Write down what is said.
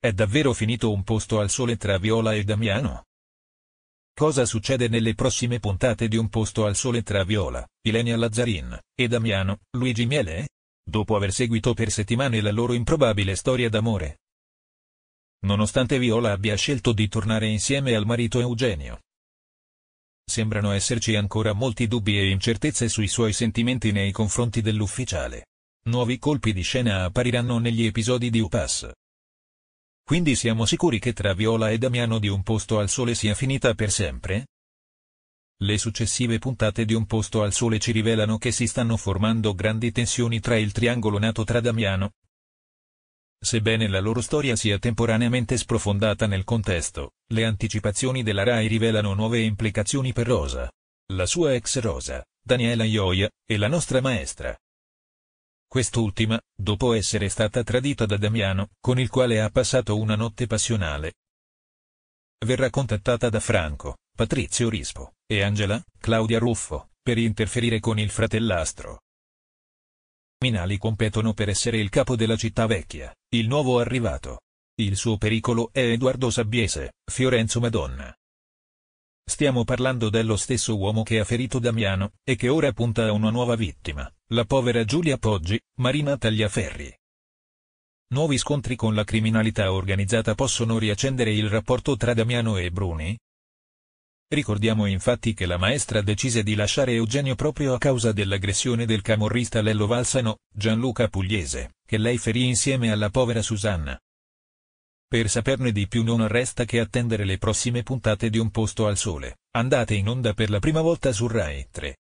È davvero finito un posto al sole tra Viola e Damiano? Cosa succede nelle prossime puntate di Un posto al sole tra Viola, Ilenia Lazzarin, e Damiano, Luigi Miele? Dopo aver seguito per settimane la loro improbabile storia d'amore. Nonostante Viola abbia scelto di tornare insieme al marito Eugenio. Sembrano esserci ancora molti dubbi e incertezze sui suoi sentimenti nei confronti dell'ufficiale. Nuovi colpi di scena appariranno negli episodi di UPAS. Quindi siamo sicuri che tra Viola e Damiano di Un posto al sole sia finita per sempre? Le successive puntate di Un posto al sole ci rivelano che si stanno formando grandi tensioni tra il triangolo nato tra Damiano. Sebbene la loro storia sia temporaneamente sprofondata nel contesto, le anticipazioni della RAI rivelano nuove implicazioni per Rosa. La sua ex Rosa, Daniela Ioia, e la nostra maestra, Quest'ultima, dopo essere stata tradita da Damiano, con il quale ha passato una notte passionale, verrà contattata da Franco, Patrizio Rispo, e Angela, Claudia Ruffo, per interferire con il fratellastro. Minali competono per essere il capo della città vecchia, il nuovo arrivato. Il suo pericolo è Edoardo Sabbiese, Fiorenzo Madonna, Stiamo parlando dello stesso uomo che ha ferito Damiano, e che ora punta a una nuova vittima, la povera Giulia Poggi, Marina Tagliaferri. Nuovi scontri con la criminalità organizzata possono riaccendere il rapporto tra Damiano e Bruni? Ricordiamo infatti che la maestra decise di lasciare Eugenio proprio a causa dell'aggressione del camorrista Lello Valsano, Gianluca Pugliese, che lei ferì insieme alla povera Susanna. Per saperne di più non resta che attendere le prossime puntate di Un posto al sole, andate in onda per la prima volta su Rai 3.